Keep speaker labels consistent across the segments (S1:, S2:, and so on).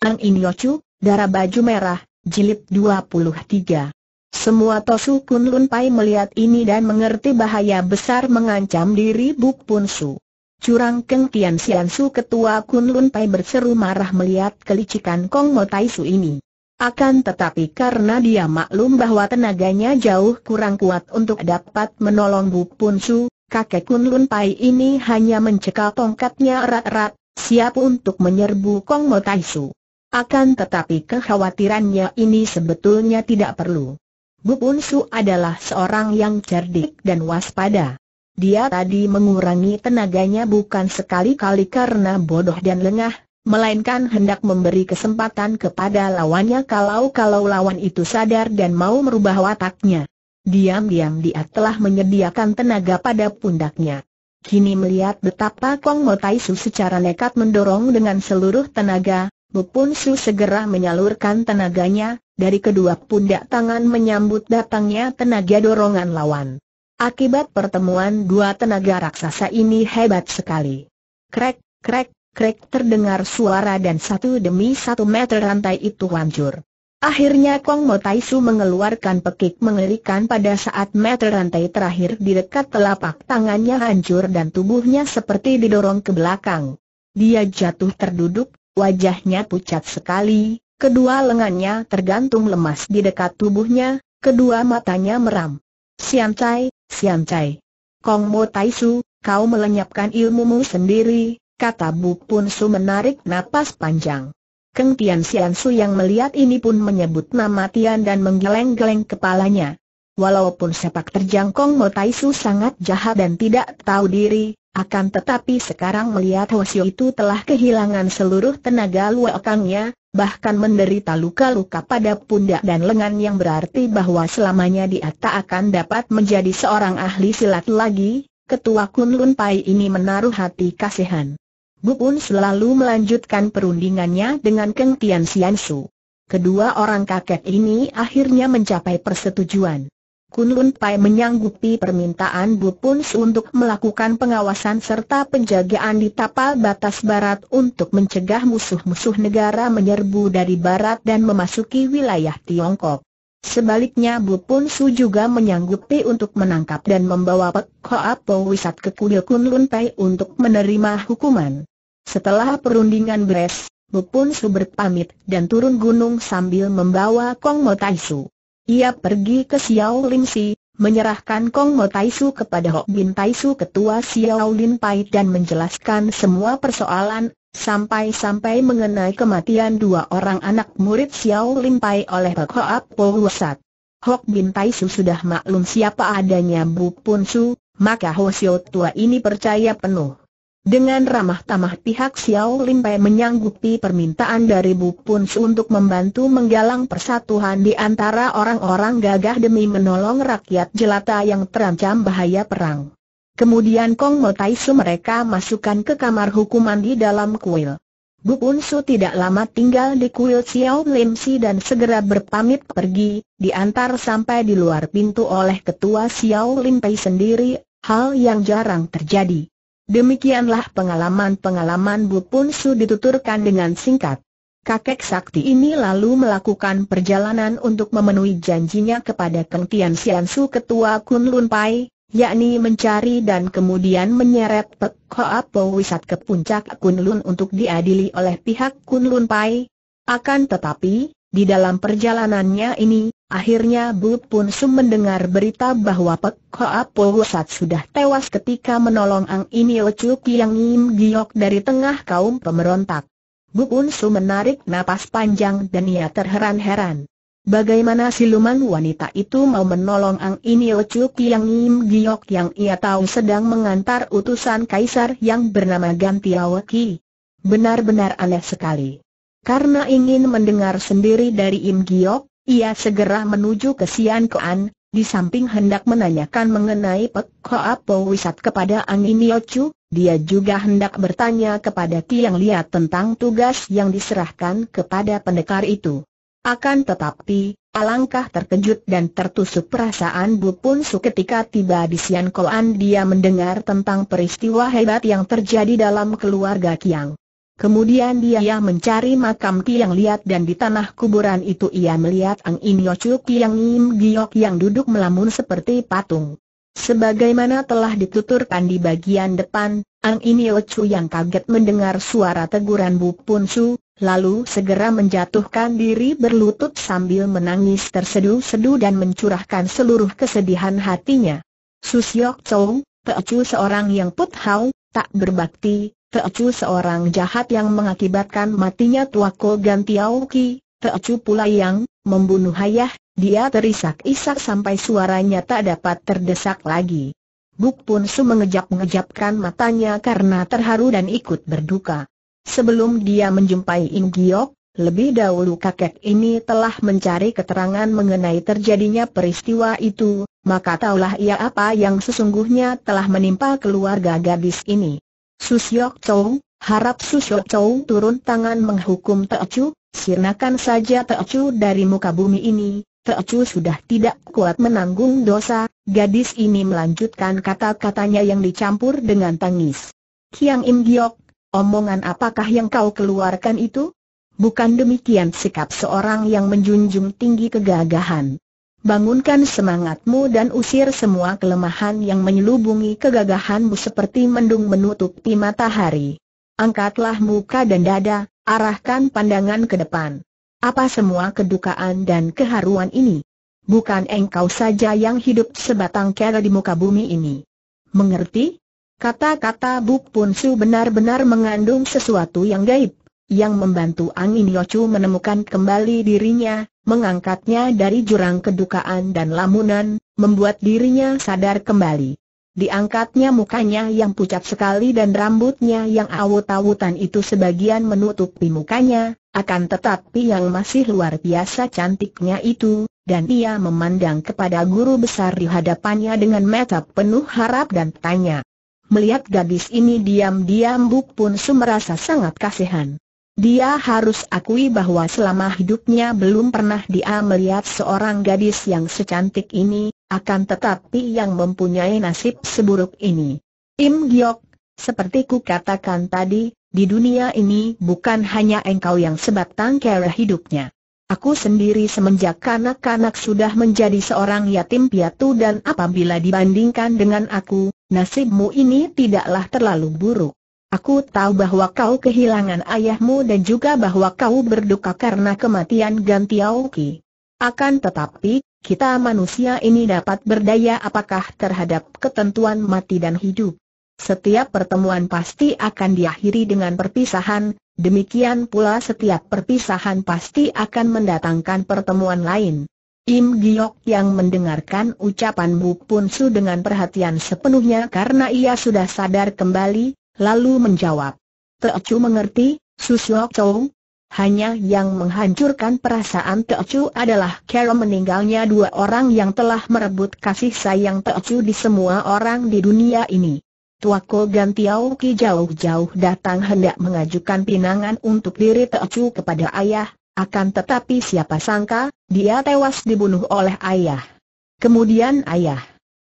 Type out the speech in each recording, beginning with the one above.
S1: Ang In Chu, Darah Baju Merah, Jilid 23. Semua Tosu Kun Lun Pai melihat ini dan mengerti bahaya besar mengancam diri Buk Pun Su. Curang Keng Tian Sian Su Ketua Kun Lun Pai berseru marah melihat kelicikan Kong Mo Tai Su ini. Akan tetapi karena dia maklum bahwa tenaganya jauh kurang kuat untuk dapat menolong Buk Pun Su, kakek Kun Lun Pai ini hanya mencekal tongkatnya erat-erat, siap untuk menyerbu Kong Mo Tai Su. Akan tetapi kekhawatirannya ini sebetulnya tidak perlu. Bu Unsu adalah seorang yang cerdik dan waspada. Dia tadi mengurangi tenaganya bukan sekali-kali karena bodoh dan lengah, melainkan hendak memberi kesempatan kepada lawannya kalau-kalau lawan itu sadar dan mau merubah wataknya. Diam-diam dia telah menyediakan tenaga pada pundaknya. Kini melihat betapa Kong Mo Su secara nekat mendorong dengan seluruh tenaga, Bupun Su segera menyalurkan tenaganya, dari kedua pundak tangan menyambut datangnya tenaga dorongan lawan. Akibat pertemuan dua tenaga raksasa ini hebat sekali. Krek, krek, krek terdengar suara dan satu demi satu meter rantai itu hancur. Akhirnya Kong Mo Tai Su mengeluarkan pekik mengerikan pada saat meter rantai terakhir di dekat telapak tangannya hancur dan tubuhnya seperti didorong ke belakang. Dia jatuh terduduk, Wajahnya pucat sekali, kedua lengannya tergantung lemas di dekat tubuhnya, kedua matanya meram. Sian Cai, Sian Cai. Kong Mo Tai Su, kau melenyapkan ilmumu sendiri, kata Bu Pun Su menarik napas panjang. Keng Tian Sian Su yang melihat ini pun menyebut nama Tian dan menggeleng-geleng kepalanya. Walaupun sepak terjang Kong Mo Su sangat jahat dan tidak tahu diri, akan tetapi sekarang melihat Siu itu telah kehilangan seluruh tenaga luakangnya, bahkan menderita luka-luka pada pundak dan lengan yang berarti bahwa selamanya dia tak akan dapat menjadi seorang ahli silat lagi, ketua Kunlun Pai ini menaruh hati kasihan. Pun selalu melanjutkan perundingannya dengan Keng Tian Sian Su. Kedua orang kakek ini akhirnya mencapai persetujuan. Kunun Pai menyanggupi permintaan Bu Puns untuk melakukan pengawasan serta penjagaan di tapal batas barat untuk mencegah musuh-musuh negara menyerbu dari barat dan memasuki wilayah Tiongkok. Sebaliknya Bu Pun Su juga menyanggupi untuk menangkap dan membawa Pek Hoa Wisat ke kuil Kunlun Pai untuk menerima hukuman. Setelah perundingan beres, Bu Pun Su berpamit dan turun gunung sambil membawa Kong Mo Tai Su. Ia pergi ke Xiao Lim Si, menyerahkan Kong Mo Taisu kepada Hok Bin Taisu ketua Xiao Lin Pai dan menjelaskan semua persoalan, sampai-sampai mengenai kematian dua orang anak murid Xiao Lin Pai oleh Pak Hoap Po Wusat. Hok Bin Taisu sudah maklum siapa adanya Bu Pun Su, maka Ho Siu tua ini percaya penuh. Dengan ramah tamah pihak Xiao Lim menyanggupi permintaan dari Bu Pun untuk membantu menggalang persatuan di antara orang-orang gagah demi menolong rakyat jelata yang terancam bahaya perang. Kemudian Kong Mo Tai Su mereka masukkan ke kamar hukuman di dalam kuil. Bu Su tidak lama tinggal di kuil Xiao Limsi dan segera berpamit pergi, diantar sampai di luar pintu oleh ketua Xiao Lim sendiri, hal yang jarang terjadi. Demikianlah pengalaman-pengalaman Bu Punsu dituturkan dengan singkat. Kakek sakti ini lalu melakukan perjalanan untuk memenuhi janjinya kepada Keng Tian Sian Su Ketua Kun Lun Pai, yakni mencari dan kemudian menyeret Pek Hoa Wisat ke puncak Kun Lun untuk diadili oleh pihak Kun Lun Pai. Akan tetapi, di dalam perjalanannya ini, Akhirnya Bu Pun Sum mendengar berita bahwa Pek Hoa Po Husat sudah tewas ketika menolong Ang Ini Lecu Yang Im Giok dari tengah kaum pemberontak. Bu Pun Sum menarik napas panjang dan ia terheran-heran. Bagaimana siluman wanita itu mau menolong Ang Ini Lecu Yang Im Giok yang ia tahu sedang mengantar utusan kaisar yang bernama Ganti Awaki? Benar-benar aneh sekali. Karena ingin mendengar sendiri dari Im Giok, ia segera menuju ke Sian Koan, di samping hendak menanyakan mengenai Pek Hoa Wisat kepada Angin Yochu, dia juga hendak bertanya kepada Tiang Liat tentang tugas yang diserahkan kepada pendekar itu. Akan tetapi, alangkah terkejut dan tertusuk perasaan Bu Pun Su ketika tiba di Sian Koan dia mendengar tentang peristiwa hebat yang terjadi dalam keluarga Kiang. Kemudian dia mencari makam yang Liat dan di tanah kuburan itu ia melihat Ang In Ki yang Im Giok yang duduk melamun seperti patung. Sebagaimana telah dituturkan di bagian depan, Ang In Chu yang kaget mendengar suara teguran Bu Pun Su, lalu segera menjatuhkan diri berlutut sambil menangis terseduh-seduh dan mencurahkan seluruh kesedihan hatinya. Susyok Chow, Chu seorang yang put hau, tak berbakti, Teocu seorang jahat yang mengakibatkan matinya Tuako Gantiau Ki, Teocu pula yang membunuh ayah, dia terisak-isak sampai suaranya tak dapat terdesak lagi. Buk Pun Su mengejap-ngejapkan matanya karena terharu dan ikut berduka. Sebelum dia menjumpai In Giok, lebih dahulu kakek ini telah mencari keterangan mengenai terjadinya peristiwa itu, maka taulah ia apa yang sesungguhnya telah menimpa keluarga gadis ini. Susyok Chong, harap Susyok Chong turun tangan menghukum Teocu, sirnakan saja Teocu dari muka bumi ini, Teocu sudah tidak kuat menanggung dosa, gadis ini melanjutkan kata-katanya yang dicampur dengan tangis. Kiang Im Giok, omongan apakah yang kau keluarkan itu? Bukan demikian sikap seorang yang menjunjung tinggi kegagahan. Bangunkan semangatmu dan usir semua kelemahan yang menyelubungi kegagahanmu seperti mendung menutupi matahari. Angkatlah muka dan dada, arahkan pandangan ke depan. Apa semua kedukaan dan keharuan ini? Bukan engkau saja yang hidup sebatang kera di muka bumi ini. Mengerti? Kata-kata Buk Pun Su benar-benar mengandung sesuatu yang gaib, yang membantu Angin Yochu menemukan kembali dirinya, mengangkatnya dari jurang kedukaan dan lamunan, membuat dirinya sadar kembali. Diangkatnya mukanya yang pucat sekali dan rambutnya yang awut-awutan itu sebagian menutupi mukanya, akan tetapi yang masih luar biasa cantiknya itu, dan ia memandang kepada guru besar di hadapannya dengan mata penuh harap dan tanya. Melihat gadis ini diam-diam Buk Pun semerasa sangat kasihan. Dia harus akui bahwa selama hidupnya belum pernah dia melihat seorang gadis yang secantik ini, akan tetapi yang mempunyai nasib seburuk ini. Im Giok, seperti ku katakan tadi, di dunia ini bukan hanya engkau yang sebatang kara hidupnya. Aku sendiri semenjak kanak-kanak sudah menjadi seorang yatim piatu dan apabila dibandingkan dengan aku, nasibmu ini tidaklah terlalu buruk. Aku tahu bahwa kau kehilangan ayahmu dan juga bahwa kau berduka karena kematian Gantiauki. Akan tetapi, kita manusia ini dapat berdaya apakah terhadap ketentuan mati dan hidup. Setiap pertemuan pasti akan diakhiri dengan perpisahan, demikian pula setiap perpisahan pasti akan mendatangkan pertemuan lain. Im Giok yang mendengarkan ucapan Bu Punsu dengan perhatian sepenuhnya karena ia sudah sadar kembali, lalu menjawab. Teocu mengerti, Susyok Chou. Hanya yang menghancurkan perasaan Teocu adalah Carol meninggalnya dua orang yang telah merebut kasih sayang Teocu di semua orang di dunia ini. Tuako Gan Tiao Ki jauh-jauh datang hendak mengajukan pinangan untuk diri Teocu kepada ayah, akan tetapi siapa sangka, dia tewas dibunuh oleh ayah. Kemudian ayah.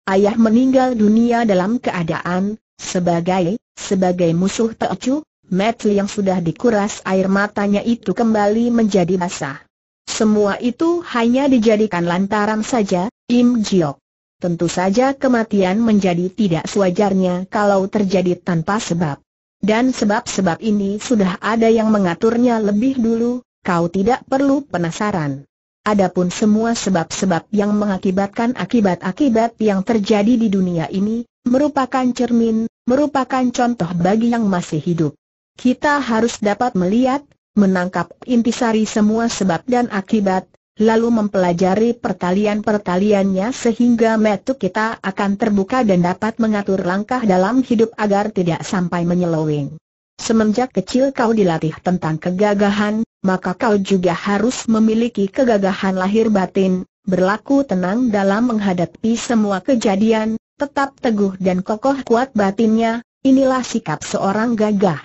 S1: Ayah meninggal dunia dalam keadaan, sebagai sebagai musuh Teocu, Metli yang sudah dikuras air matanya itu kembali menjadi basah. Semua itu hanya dijadikan lantaran saja, Im Jiok. Tentu saja kematian menjadi tidak sewajarnya kalau terjadi tanpa sebab. Dan sebab-sebab ini sudah ada yang mengaturnya lebih dulu, kau tidak perlu penasaran. Adapun semua sebab-sebab yang mengakibatkan akibat-akibat yang terjadi di dunia ini, merupakan cermin, merupakan contoh bagi yang masih hidup. Kita harus dapat melihat, menangkap intisari semua sebab dan akibat, lalu mempelajari pertalian-pertaliannya sehingga metu kita akan terbuka dan dapat mengatur langkah dalam hidup agar tidak sampai menyeloweng. Semenjak kecil kau dilatih tentang kegagahan, maka kau juga harus memiliki kegagahan lahir batin, berlaku tenang dalam menghadapi semua kejadian, Tetap teguh dan kokoh kuat batinnya, inilah sikap seorang gagah.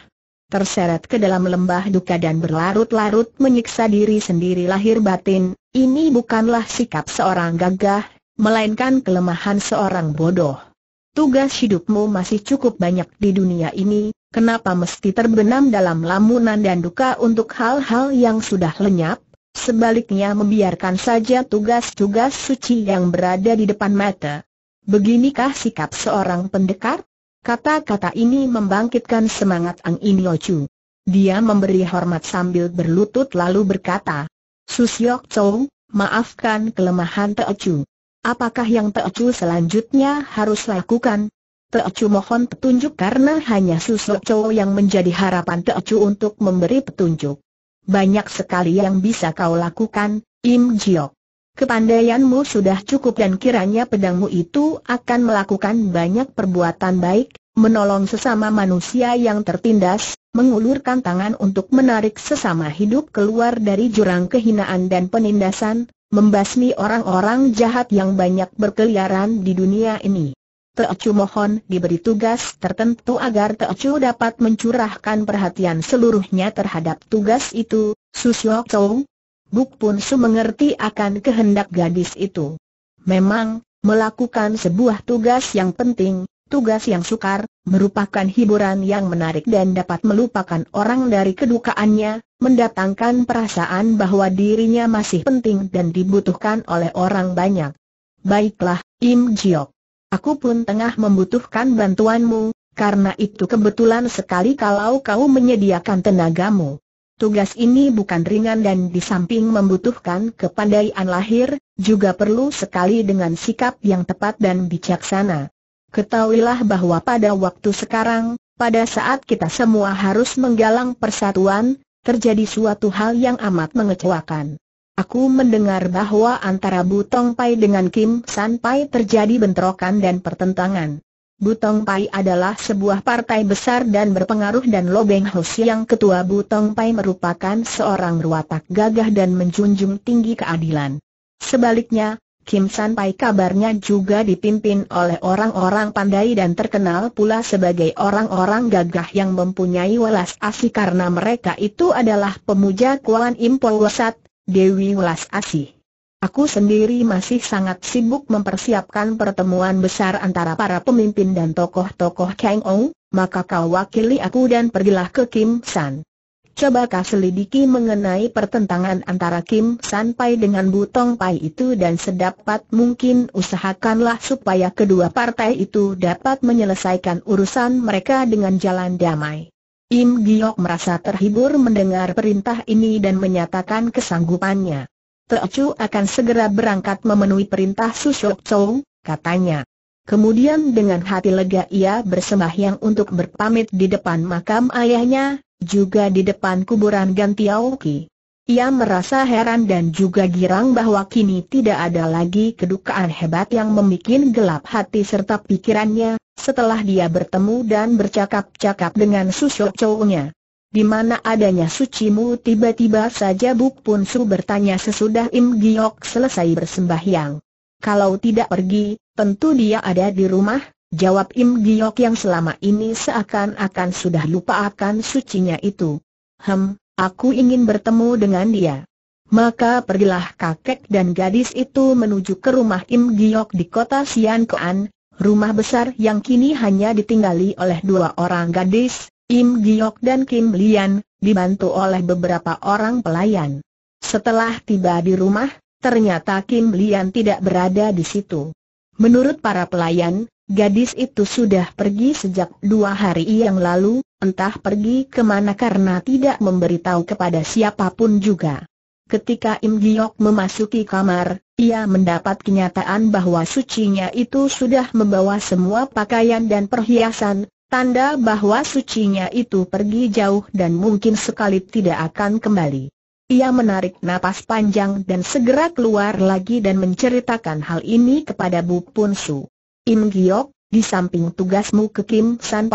S1: Terseret ke dalam lembah duka dan berlarut-larut menyiksa diri sendiri lahir batin, ini bukanlah sikap seorang gagah, melainkan kelemahan seorang bodoh. Tugas hidupmu masih cukup banyak di dunia ini, kenapa mesti terbenam dalam lamunan dan duka untuk hal-hal yang sudah lenyap? Sebaliknya membiarkan saja tugas-tugas suci yang berada di depan mata, Beginikah sikap seorang pendekar? Kata-kata ini membangkitkan semangat Ang Inyo Dia memberi hormat sambil berlutut lalu berkata, Susyok Chow, maafkan kelemahan Chu. Apakah yang Chu selanjutnya harus lakukan? Chu mohon petunjuk karena hanya Susyok Chow yang menjadi harapan Chu untuk memberi petunjuk. Banyak sekali yang bisa kau lakukan, Im Jiok. Kepandaianmu sudah cukup dan kiranya pedangmu itu akan melakukan banyak perbuatan baik, menolong sesama manusia yang tertindas, mengulurkan tangan untuk menarik sesama hidup keluar dari jurang kehinaan dan penindasan, membasmi orang-orang jahat yang banyak berkeliaran di dunia ini. Teocu mohon diberi tugas tertentu agar Teocu dapat mencurahkan perhatian seluruhnya terhadap tugas itu, Susyok Chow, Buk Pun Su akan kehendak gadis itu. Memang, melakukan sebuah tugas yang penting, tugas yang sukar, merupakan hiburan yang menarik dan dapat melupakan orang dari kedukaannya, mendatangkan perasaan bahwa dirinya masih penting dan dibutuhkan oleh orang banyak. Baiklah, Im Jiok. Aku pun tengah membutuhkan bantuanmu, karena itu kebetulan sekali kalau kau menyediakan tenagamu. Tugas ini bukan ringan dan di samping membutuhkan kepandaian lahir, juga perlu sekali dengan sikap yang tepat dan bijaksana. Ketahuilah bahwa pada waktu sekarang, pada saat kita semua harus menggalang persatuan, terjadi suatu hal yang amat mengecewakan. Aku mendengar bahwa antara Butong Pai dengan Kim San Pai terjadi bentrokan dan pertentangan. Butong Pai adalah sebuah partai besar dan berpengaruh dan Lobeng Ho yang ketua Butong Pai merupakan seorang ruatak gagah dan menjunjung tinggi keadilan. Sebaliknya, Kim San Pai kabarnya juga dipimpin oleh orang-orang pandai dan terkenal pula sebagai orang-orang gagah yang mempunyai welas asih karena mereka itu adalah pemuja Kuan Im Wasat, Dewi Welas Asih. Aku sendiri masih sangat sibuk mempersiapkan pertemuan besar antara para pemimpin dan tokoh-tokoh Kang Ong, maka kau wakili aku dan pergilah ke Kim San. Coba kau selidiki mengenai pertentangan antara Kim San Pai dengan Butong Pai itu dan sedapat mungkin usahakanlah supaya kedua partai itu dapat menyelesaikan urusan mereka dengan jalan damai. Im Giok merasa terhibur mendengar perintah ini dan menyatakan kesanggupannya. Teocu akan segera berangkat memenuhi perintah Susok Chou, katanya. Kemudian dengan hati lega ia bersembahyang untuk berpamit di depan makam ayahnya, juga di depan kuburan Ganti Ki. Ia merasa heran dan juga girang bahwa kini tidak ada lagi kedukaan hebat yang membuat gelap hati serta pikirannya, setelah dia bertemu dan bercakap-cakap dengan Chou-nya di mana adanya sucimu tiba-tiba saja Buk Pun Su bertanya sesudah Im Giok selesai bersembahyang. Kalau tidak pergi, tentu dia ada di rumah, jawab Im Giok yang selama ini seakan-akan sudah lupa akan sucinya itu. Hem, aku ingin bertemu dengan dia. Maka pergilah kakek dan gadis itu menuju ke rumah Im Giok di kota Sian Koan, rumah besar yang kini hanya ditinggali oleh dua orang gadis, Im Giok dan Kim Lian, dibantu oleh beberapa orang pelayan. Setelah tiba di rumah, ternyata Kim Lian tidak berada di situ. Menurut para pelayan, Gadis itu sudah pergi sejak dua hari yang lalu, entah pergi kemana karena tidak memberitahu kepada siapapun juga. Ketika Im Giok memasuki kamar, ia mendapat kenyataan bahwa sucinya itu sudah membawa semua pakaian dan perhiasan, Tanda bahwa sucinya itu pergi jauh dan mungkin sekali tidak akan kembali. Ia menarik napas panjang dan segera keluar lagi dan menceritakan hal ini kepada Bu Pun Su. Im Giok, di samping tugasmu ke Kim San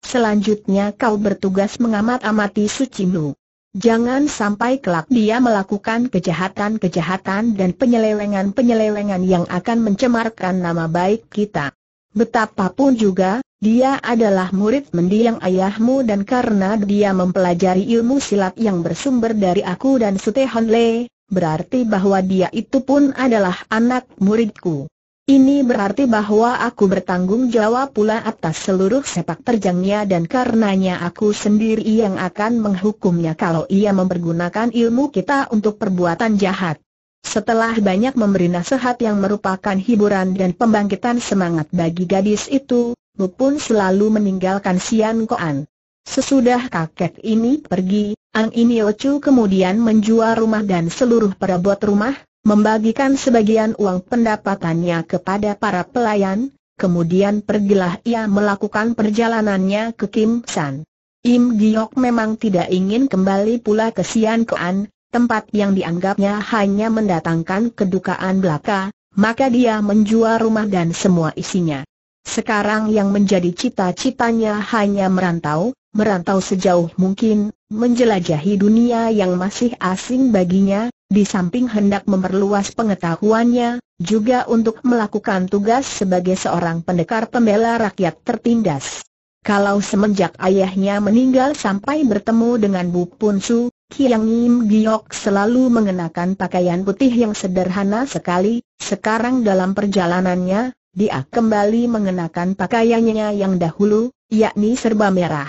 S1: selanjutnya kau bertugas mengamat-amati sucimu. Jangan sampai kelak dia melakukan kejahatan-kejahatan dan penyelewengan-penyelewengan yang akan mencemarkan nama baik kita. Betapapun juga, dia adalah murid mendiang ayahmu dan karena dia mempelajari ilmu silat yang bersumber dari aku dan Sutehon Le, berarti bahwa dia itu pun adalah anak muridku. Ini berarti bahwa aku bertanggung jawab pula atas seluruh sepak terjangnya dan karenanya aku sendiri yang akan menghukumnya kalau ia mempergunakan ilmu kita untuk perbuatan jahat. Setelah banyak memberi nasihat yang merupakan hiburan dan pembangkitan semangat bagi gadis itu, Mu pun selalu meninggalkan Sian Koan. Sesudah kakek ini pergi, Ang Iniochu kemudian menjual rumah dan seluruh perabot rumah, membagikan sebagian uang pendapatannya kepada para pelayan, kemudian pergilah ia melakukan perjalanannya ke Kim San. Im Giok memang tidak ingin kembali pula ke Sian Koan, tempat yang dianggapnya hanya mendatangkan kedukaan belaka, maka dia menjual rumah dan semua isinya. Sekarang yang menjadi cita-citanya hanya merantau, merantau sejauh mungkin, menjelajahi dunia yang masih asing baginya, di samping hendak memperluas pengetahuannya, juga untuk melakukan tugas sebagai seorang pendekar pembela rakyat tertindas. Kalau semenjak ayahnya meninggal sampai bertemu dengan Bu Punsu, Kiang Im Giok selalu mengenakan pakaian putih yang sederhana sekali, sekarang dalam perjalanannya, dia kembali mengenakan pakaiannya yang dahulu, yakni serba merah.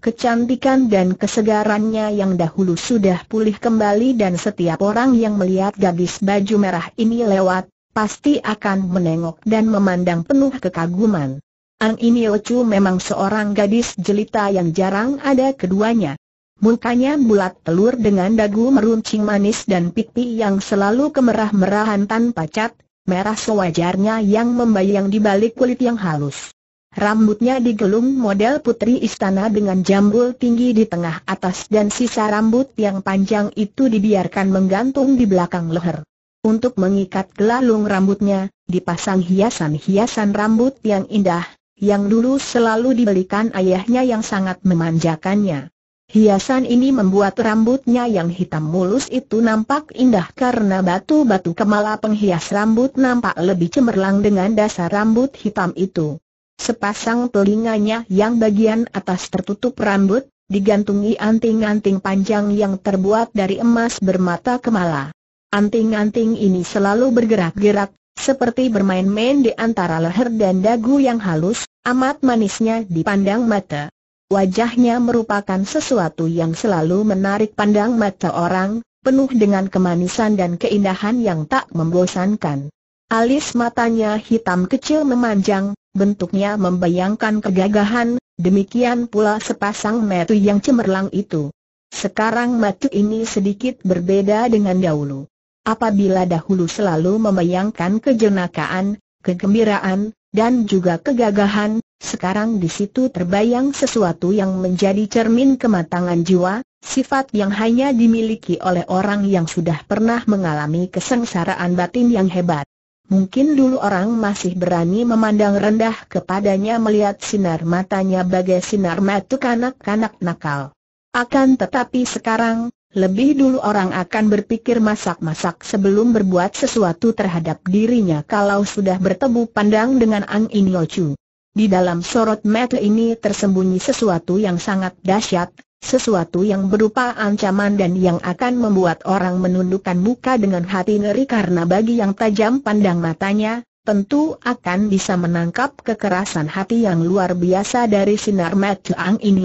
S1: Kecantikan dan kesegarannya yang dahulu sudah pulih kembali dan setiap orang yang melihat gadis baju merah ini lewat, pasti akan menengok dan memandang penuh kekaguman. Ang Ini memang seorang gadis jelita yang jarang ada keduanya. Mukanya bulat telur dengan dagu meruncing manis dan pipi yang selalu kemerah-merahan tanpa cat, merah sewajarnya yang membayang di balik kulit yang halus. Rambutnya digelung model putri istana dengan jambul tinggi di tengah atas dan sisa rambut yang panjang itu dibiarkan menggantung di belakang leher. Untuk mengikat gelalung rambutnya, dipasang hiasan-hiasan rambut yang indah, yang dulu selalu dibelikan ayahnya yang sangat memanjakannya. Hiasan ini membuat rambutnya yang hitam mulus itu nampak indah karena batu-batu kemala penghias rambut nampak lebih cemerlang dengan dasar rambut hitam itu. Sepasang telinganya yang bagian atas tertutup rambut, digantungi anting-anting panjang yang terbuat dari emas bermata kemala. Anting-anting ini selalu bergerak-gerak, seperti bermain-main di antara leher dan dagu yang halus, amat manisnya dipandang mata. Wajahnya merupakan sesuatu yang selalu menarik pandang mata orang, penuh dengan kemanisan dan keindahan yang tak membosankan. Alis matanya hitam kecil memanjang, bentuknya membayangkan kegagahan, demikian pula sepasang mata yang cemerlang itu. Sekarang mata ini sedikit berbeda dengan dahulu. Apabila dahulu selalu membayangkan kejenakaan, kegembiraan, dan juga kegagahan, sekarang di situ terbayang sesuatu yang menjadi cermin kematangan jiwa, sifat yang hanya dimiliki oleh orang yang sudah pernah mengalami kesengsaraan batin yang hebat. Mungkin dulu orang masih berani memandang rendah kepadanya melihat sinar matanya bagai sinar mata kanak-kanak nakal. Akan tetapi sekarang, lebih dulu orang akan berpikir masak-masak sebelum berbuat sesuatu terhadap dirinya kalau sudah bertemu pandang dengan Ang In Chu. Di dalam sorot mata ini tersembunyi sesuatu yang sangat dahsyat, sesuatu yang berupa ancaman dan yang akan membuat orang menundukkan muka dengan hati ngeri karena bagi yang tajam pandang matanya, tentu akan bisa menangkap kekerasan hati yang luar biasa dari sinar mata Ang In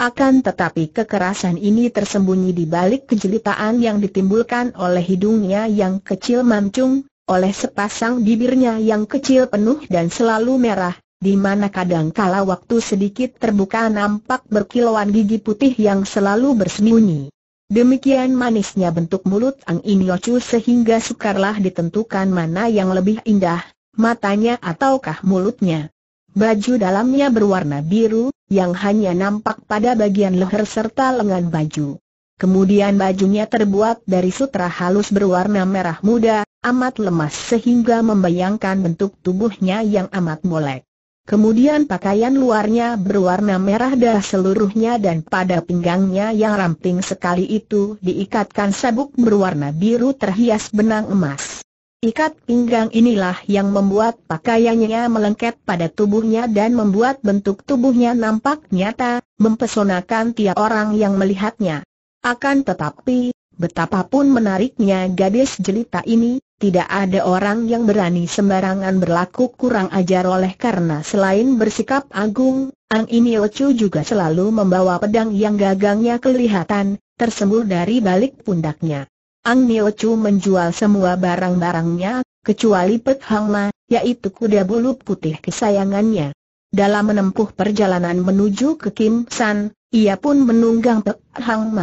S1: Akan tetapi kekerasan ini tersembunyi di balik kejelitaan yang ditimbulkan oleh hidungnya yang kecil mancung, oleh sepasang bibirnya yang kecil penuh dan selalu merah, di mana kadang kala waktu sedikit terbuka nampak berkilauan gigi putih yang selalu bersembunyi. Demikian manisnya bentuk mulut Ang Inyocu sehingga sukarlah ditentukan mana yang lebih indah, matanya ataukah mulutnya. Baju dalamnya berwarna biru, yang hanya nampak pada bagian leher serta lengan baju. Kemudian bajunya terbuat dari sutra halus berwarna merah muda, amat lemas sehingga membayangkan bentuk tubuhnya yang amat molek. Kemudian pakaian luarnya berwarna merah dah seluruhnya dan pada pinggangnya yang ramping sekali itu diikatkan sabuk berwarna biru terhias benang emas. Ikat pinggang inilah yang membuat pakaiannya melengket pada tubuhnya dan membuat bentuk tubuhnya nampak nyata, mempesonakan tiap orang yang melihatnya. Akan tetapi, betapapun menariknya gadis jelita ini, tidak ada orang yang berani sembarangan berlaku kurang ajar oleh karena selain bersikap agung, Ang Iniochu juga selalu membawa pedang yang gagangnya kelihatan, tersembul dari balik pundaknya. Ang Niochu menjual semua barang-barangnya, kecuali Pek Hang yaitu kuda bulu putih kesayangannya. Dalam menempuh perjalanan menuju ke Kim San, ia pun menunggang Pek Hang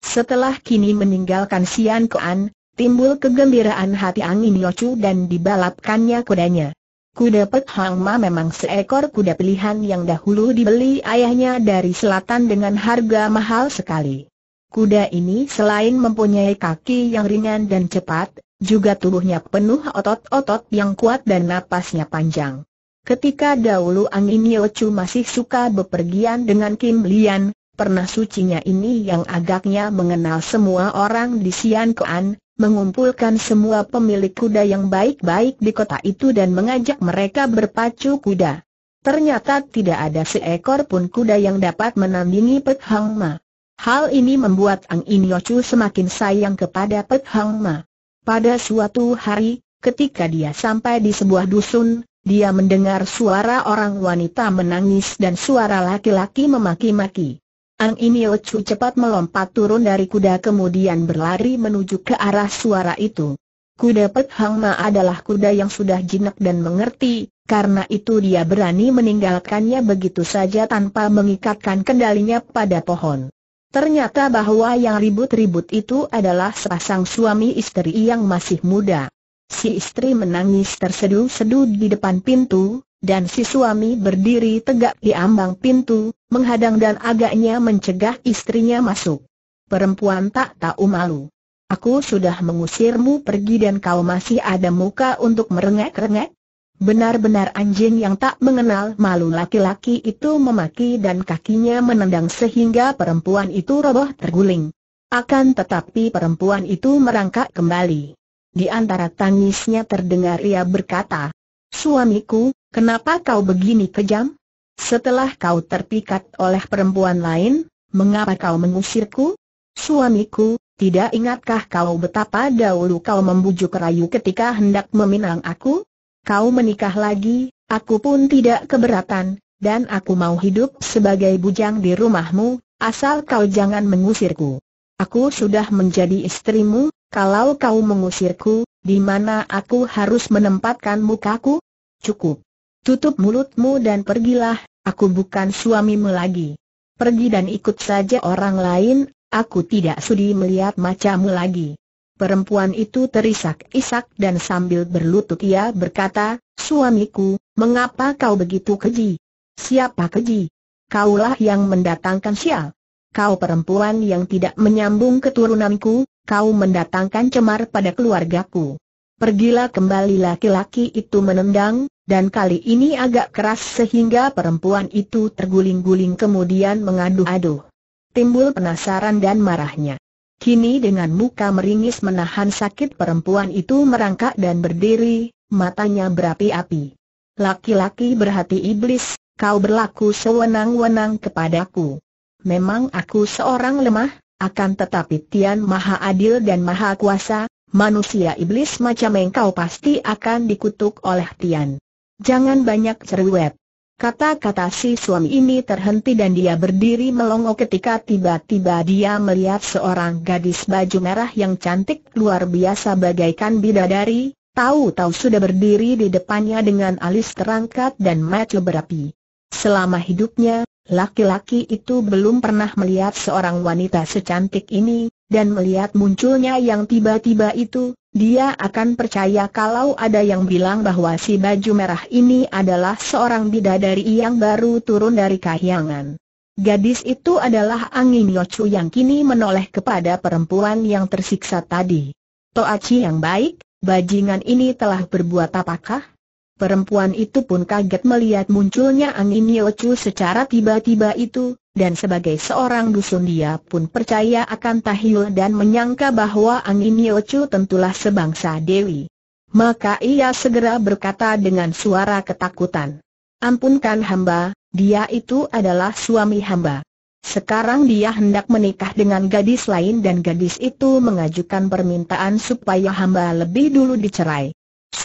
S1: Setelah kini meninggalkan Sian Kuan, timbul kegembiraan hati angin Yocu dan dibalapkannya kudanya. Kuda Pek Hang Ma memang seekor kuda pilihan yang dahulu dibeli ayahnya dari selatan dengan harga mahal sekali. Kuda ini selain mempunyai kaki yang ringan dan cepat, juga tubuhnya penuh otot-otot yang kuat dan napasnya panjang. Ketika dahulu Angin Yocu masih suka bepergian dengan Kim Lian, pernah sucinya ini yang agaknya mengenal semua orang di Sian Koan, mengumpulkan semua pemilik kuda yang baik-baik di kota itu dan mengajak mereka berpacu kuda. Ternyata tidak ada seekor pun kuda yang dapat menandingi Pek Hang Ma. Hal ini membuat Ang In Chu semakin sayang kepada Pek Hang Ma. Pada suatu hari, ketika dia sampai di sebuah dusun, dia mendengar suara orang wanita menangis dan suara laki-laki memaki-maki. Ang Inio Chu cepat melompat turun dari kuda kemudian berlari menuju ke arah suara itu. Kuda Pet Hang Ma adalah kuda yang sudah jinak dan mengerti, karena itu dia berani meninggalkannya begitu saja tanpa mengikatkan kendalinya pada pohon. Ternyata bahwa yang ribut-ribut itu adalah sepasang suami istri yang masih muda. Si istri menangis terseduh-seduh di depan pintu, dan si suami berdiri tegak di ambang pintu, menghadang dan agaknya mencegah istrinya masuk. Perempuan tak tahu malu. Aku sudah mengusirmu pergi dan kau masih ada muka untuk merengek-rengek? Benar-benar anjing yang tak mengenal malu laki-laki itu memaki dan kakinya menendang sehingga perempuan itu roboh terguling. Akan tetapi perempuan itu merangkak kembali. Di antara tangisnya terdengar ia berkata, Suamiku, Kenapa kau begini kejam? Setelah kau terpikat oleh perempuan lain, mengapa kau mengusirku? Suamiku, tidak ingatkah kau betapa dahulu kau membujuk rayu ketika hendak meminang aku? Kau menikah lagi, aku pun tidak keberatan, dan aku mau hidup sebagai bujang di rumahmu, asal kau jangan mengusirku. Aku sudah menjadi istrimu, kalau kau mengusirku, di mana aku harus menempatkan mukaku? Cukup. Tutup mulutmu dan pergilah, aku bukan suamimu lagi. Pergi dan ikut saja orang lain, aku tidak sudi melihat macammu lagi. Perempuan itu terisak-isak dan sambil berlutut ia berkata, Suamiku, mengapa kau begitu keji? Siapa keji? Kaulah yang mendatangkan sial. Kau perempuan yang tidak menyambung keturunanku, kau mendatangkan cemar pada keluargaku. Pergilah kembali laki-laki itu menendang, dan kali ini agak keras sehingga perempuan itu terguling-guling kemudian mengaduh-aduh. Timbul penasaran dan marahnya. Kini dengan muka meringis menahan sakit perempuan itu merangkak dan berdiri, matanya berapi-api. Laki-laki berhati iblis, kau berlaku sewenang-wenang kepadaku. Memang aku seorang lemah, akan tetapi Tian Maha Adil dan Maha Kuasa, manusia iblis macam engkau pasti akan dikutuk oleh Tian. Jangan banyak cerewet. Kata-kata si suami ini terhenti dan dia berdiri melongo ketika tiba-tiba dia melihat seorang gadis baju merah yang cantik luar biasa bagaikan bidadari, tahu-tahu sudah berdiri di depannya dengan alis terangkat dan mata berapi. Selama hidupnya, laki-laki itu belum pernah melihat seorang wanita secantik ini, dan melihat munculnya yang tiba-tiba itu, dia akan percaya kalau ada yang bilang bahwa si baju merah ini adalah seorang bidadari yang baru turun dari kahyangan. Gadis itu adalah Angin Yocu yang kini menoleh kepada perempuan yang tersiksa tadi. Toachi yang baik, bajingan ini telah berbuat apakah? Perempuan itu pun kaget melihat munculnya angin Yochu secara tiba-tiba itu, dan sebagai seorang dusun dia pun percaya akan tahil dan menyangka bahwa angin Yochu tentulah sebangsa Dewi. Maka ia segera berkata dengan suara ketakutan. Ampunkan hamba, dia itu adalah suami hamba. Sekarang dia hendak menikah dengan gadis lain dan gadis itu mengajukan permintaan supaya hamba lebih dulu dicerai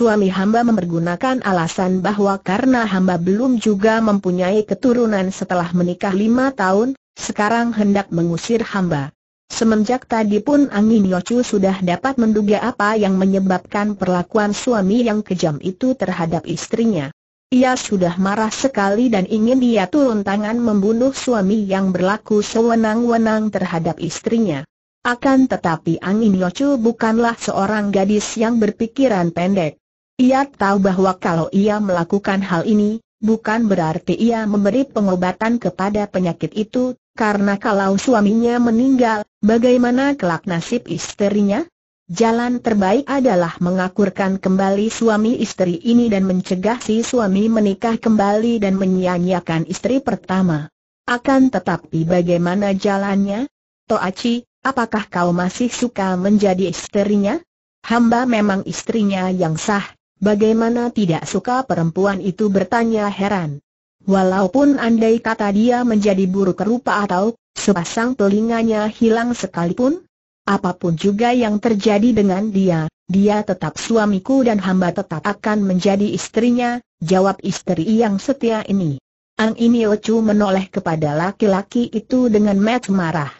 S1: suami hamba mempergunakan alasan bahwa karena hamba belum juga mempunyai keturunan setelah menikah lima tahun, sekarang hendak mengusir hamba. Semenjak tadi pun Angin Yocu sudah dapat menduga apa yang menyebabkan perlakuan suami yang kejam itu terhadap istrinya. Ia sudah marah sekali dan ingin dia turun tangan membunuh suami yang berlaku sewenang-wenang terhadap istrinya. Akan tetapi Angin Yocu bukanlah seorang gadis yang berpikiran pendek. Ia tahu bahwa kalau ia melakukan hal ini, bukan berarti ia memberi pengobatan kepada penyakit itu, karena kalau suaminya meninggal, bagaimana kelak nasib istrinya? Jalan terbaik adalah mengakurkan kembali suami istri ini dan mencegah si suami menikah kembali dan menyia-nyiakan istri pertama. Akan tetapi bagaimana jalannya? Toachi, apakah kau masih suka menjadi istrinya? Hamba memang istrinya yang sah, Bagaimana tidak suka perempuan itu bertanya heran. Walaupun andai kata dia menjadi buruk rupa atau sepasang telinganya hilang sekalipun, apapun juga yang terjadi dengan dia, dia tetap suamiku dan hamba tetap akan menjadi istrinya, jawab istri yang setia ini. Ang ini lecu menoleh kepada laki-laki itu dengan mat marah.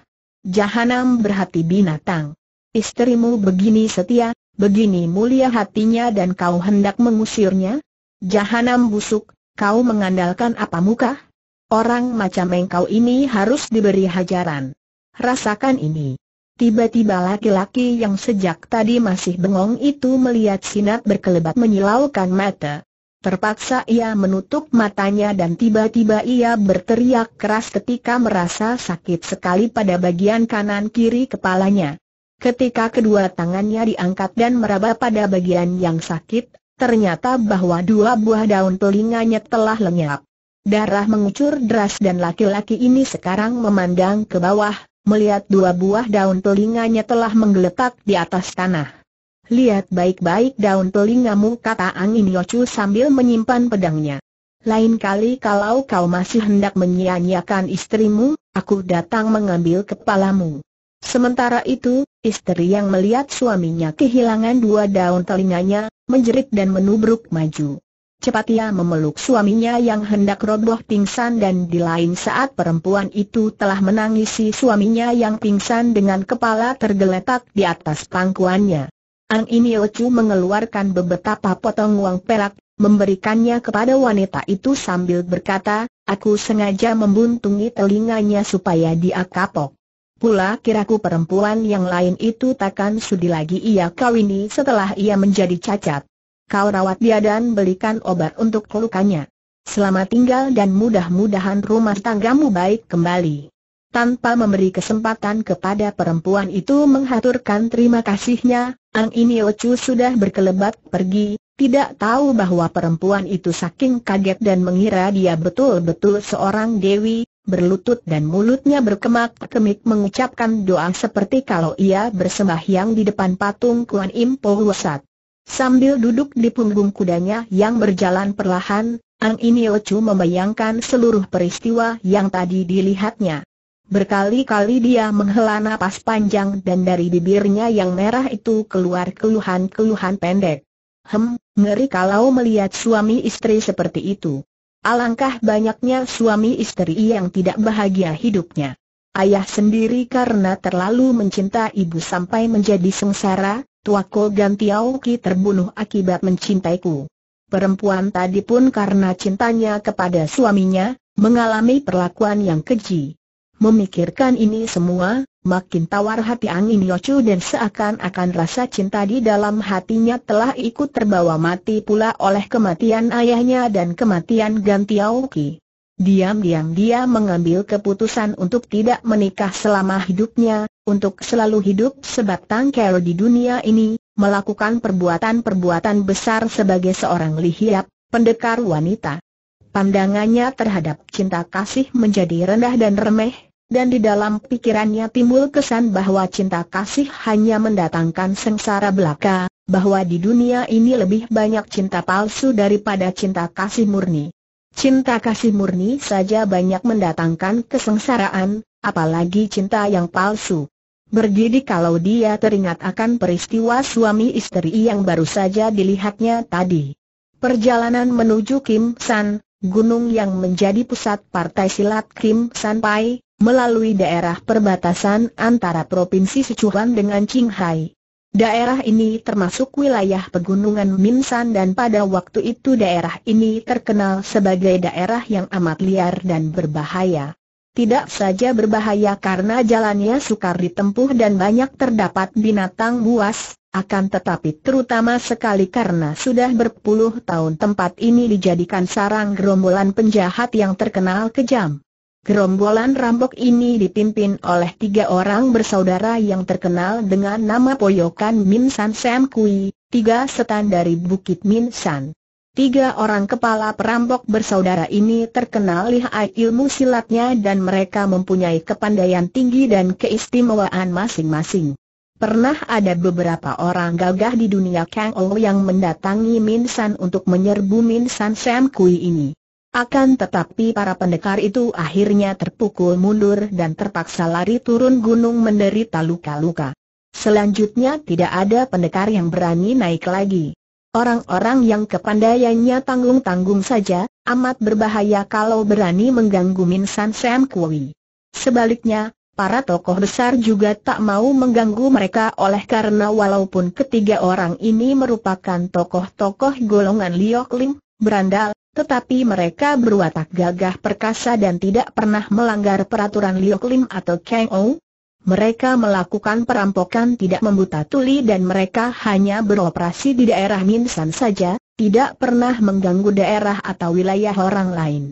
S1: Jahanam berhati binatang. Istrimu begini setia, begini mulia hatinya dan kau hendak mengusirnya? Jahanam busuk, kau mengandalkan apa muka? Orang macam engkau ini harus diberi hajaran. Rasakan ini. Tiba-tiba laki-laki yang sejak tadi masih bengong itu melihat sinar berkelebat menyilaukan mata. Terpaksa ia menutup matanya dan tiba-tiba ia berteriak keras ketika merasa sakit sekali pada bagian kanan kiri kepalanya. Ketika kedua tangannya diangkat dan meraba pada bagian yang sakit, ternyata bahwa dua buah daun telinganya telah lenyap. Darah mengucur deras dan laki-laki ini sekarang memandang ke bawah, melihat dua buah daun telinganya telah menggeletak di atas tanah. Lihat baik-baik daun telingamu kata Angin Yochu sambil menyimpan pedangnya. Lain kali kalau kau masih hendak menyia-nyiakan istrimu, aku datang mengambil kepalamu. Sementara itu, istri yang melihat suaminya kehilangan dua daun telinganya, menjerit dan menubruk maju. Cepat ia memeluk suaminya yang hendak roboh pingsan dan di lain saat perempuan itu telah menangisi suaminya yang pingsan dengan kepala tergeletak di atas pangkuannya. Ang Iniochu mengeluarkan beberapa potong uang perak, memberikannya kepada wanita itu sambil berkata, aku sengaja membuntungi telinganya supaya dia kapok. Pula kiraku perempuan yang lain itu takkan sudi lagi ia kawini setelah ia menjadi cacat. Kau rawat dia dan belikan obat untuk lukanya. Selamat tinggal dan mudah-mudahan rumah tanggamu baik kembali. Tanpa memberi kesempatan kepada perempuan itu menghaturkan terima kasihnya, Ang Iniochu sudah berkelebat pergi, tidak tahu bahwa perempuan itu saking kaget dan mengira dia betul-betul seorang dewi, berlutut dan mulutnya berkemak-kemik mengucapkan doa seperti kalau ia bersembahyang di depan patung Kuan Im Po Huasat. Sambil duduk di punggung kudanya yang berjalan perlahan, Ang Inio Chu membayangkan seluruh peristiwa yang tadi dilihatnya. Berkali-kali dia menghela napas panjang dan dari bibirnya yang merah itu keluar keluhan-keluhan pendek. Hem, ngeri kalau melihat suami istri seperti itu. Alangkah banyaknya suami istri yang tidak bahagia hidupnya. Ayah sendiri karena terlalu mencinta ibu sampai menjadi sengsara, tuaku Gantiau Ki terbunuh akibat mencintaiku. Perempuan tadi pun karena cintanya kepada suaminya, mengalami perlakuan yang keji. Memikirkan ini semua, Makin tawar hati Angin Yocu dan seakan-akan rasa cinta di dalam hatinya telah ikut terbawa mati pula oleh kematian ayahnya dan kematian Ganti Ki. Diam-diam dia mengambil keputusan untuk tidak menikah selama hidupnya, untuk selalu hidup sebatang kero di dunia ini, melakukan perbuatan-perbuatan besar sebagai seorang lihiap, pendekar wanita. Pandangannya terhadap cinta kasih menjadi rendah dan remeh, dan di dalam pikirannya timbul kesan bahwa cinta kasih hanya mendatangkan sengsara belaka, bahwa di dunia ini lebih banyak cinta palsu daripada cinta kasih murni. Cinta kasih murni saja banyak mendatangkan kesengsaraan, apalagi cinta yang palsu. Berjadi kalau dia teringat akan peristiwa suami istri yang baru saja dilihatnya tadi. Perjalanan menuju Kim San, gunung yang menjadi pusat partai silat Kim San Pai, melalui daerah perbatasan antara Provinsi Sichuan dengan Qinghai. Daerah ini termasuk wilayah pegunungan Minsan dan pada waktu itu daerah ini terkenal sebagai daerah yang amat liar dan berbahaya. Tidak saja berbahaya karena jalannya sukar ditempuh dan banyak terdapat binatang buas, akan tetapi terutama sekali karena sudah berpuluh tahun tempat ini dijadikan sarang gerombolan penjahat yang terkenal kejam. Gerombolan rampok ini dipimpin oleh tiga orang bersaudara yang terkenal dengan nama Poyokan Min San Sam Kui, tiga setan dari Bukit Min San. Tiga orang kepala perampok bersaudara ini terkenal lihai ilmu silatnya dan mereka mempunyai kepandaian tinggi dan keistimewaan masing-masing. Pernah ada beberapa orang gagah di dunia Kang yang mendatangi Min San untuk menyerbu Min San Sam Kui ini. Akan tetapi para pendekar itu akhirnya terpukul mundur dan terpaksa lari turun gunung menderita luka-luka. Selanjutnya tidak ada pendekar yang berani naik lagi. Orang-orang yang kepandaiannya tanggung-tanggung saja, amat berbahaya kalau berani mengganggu Min San Sam Kui. Sebaliknya, para tokoh besar juga tak mau mengganggu mereka oleh karena walaupun ketiga orang ini merupakan tokoh-tokoh golongan Liok Lim, berandal, tetapi mereka berwatak gagah perkasa dan tidak pernah melanggar peraturan Liu Lim atau Kang Ou. Mereka melakukan perampokan tidak membuta tuli dan mereka hanya beroperasi di daerah Minsan saja, tidak pernah mengganggu daerah atau wilayah orang lain.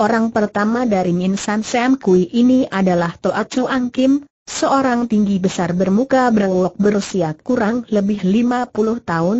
S1: Orang pertama dari Minsan Sam Kui ini adalah Toa Chuang Kim, seorang tinggi besar bermuka berwok berusia kurang lebih 50 tahun,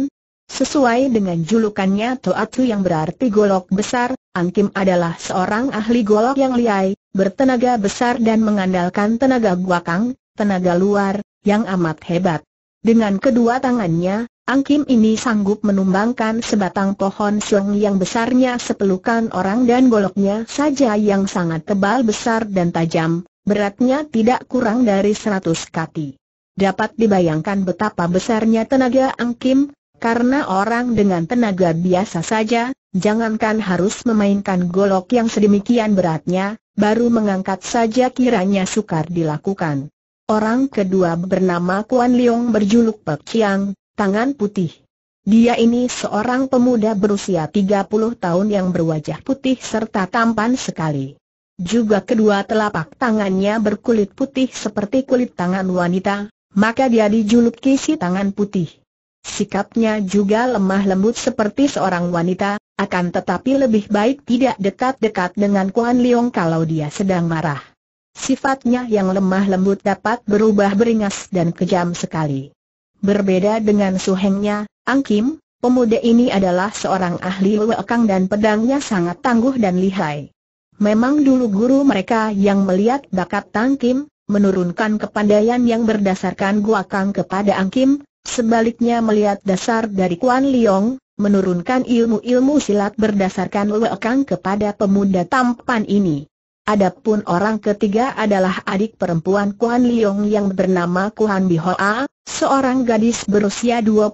S1: Sesuai dengan julukannya Toatu yang berarti golok besar, Ang Kim adalah seorang ahli golok yang liai, bertenaga besar dan mengandalkan tenaga guakang, tenaga luar, yang amat hebat. Dengan kedua tangannya, Ang Kim ini sanggup menumbangkan sebatang pohon siung yang besarnya sepelukan orang dan goloknya saja yang sangat tebal besar dan tajam, beratnya tidak kurang dari seratus kati. Dapat dibayangkan betapa besarnya tenaga Ang Kim, karena orang dengan tenaga biasa saja, jangankan harus memainkan golok yang sedemikian beratnya, baru mengangkat saja kiranya sukar dilakukan. Orang kedua bernama Kuan Leong berjuluk Pek Chiang, tangan putih. Dia ini seorang pemuda berusia 30 tahun yang berwajah putih serta tampan sekali. Juga kedua telapak tangannya berkulit putih seperti kulit tangan wanita, maka dia dijuluki si tangan putih. Sikapnya juga lemah lembut seperti seorang wanita, akan tetapi lebih baik tidak dekat-dekat dengan Kuan Liong kalau dia sedang marah. Sifatnya yang lemah lembut dapat berubah beringas dan kejam sekali. Berbeda dengan suhengnya, Ang Kim, pemuda ini adalah seorang ahli wakang dan pedangnya sangat tangguh dan lihai. Memang dulu guru mereka yang melihat bakat Tang Kim, menurunkan kepandaian yang berdasarkan guakang kepada Ang Kim, Sebaliknya melihat dasar dari Kuan Liong, menurunkan ilmu-ilmu silat berdasarkan lewekang kepada pemuda tampan ini. Adapun orang ketiga adalah adik perempuan Kuan Liong yang bernama Kuan Bihoa, seorang gadis berusia 25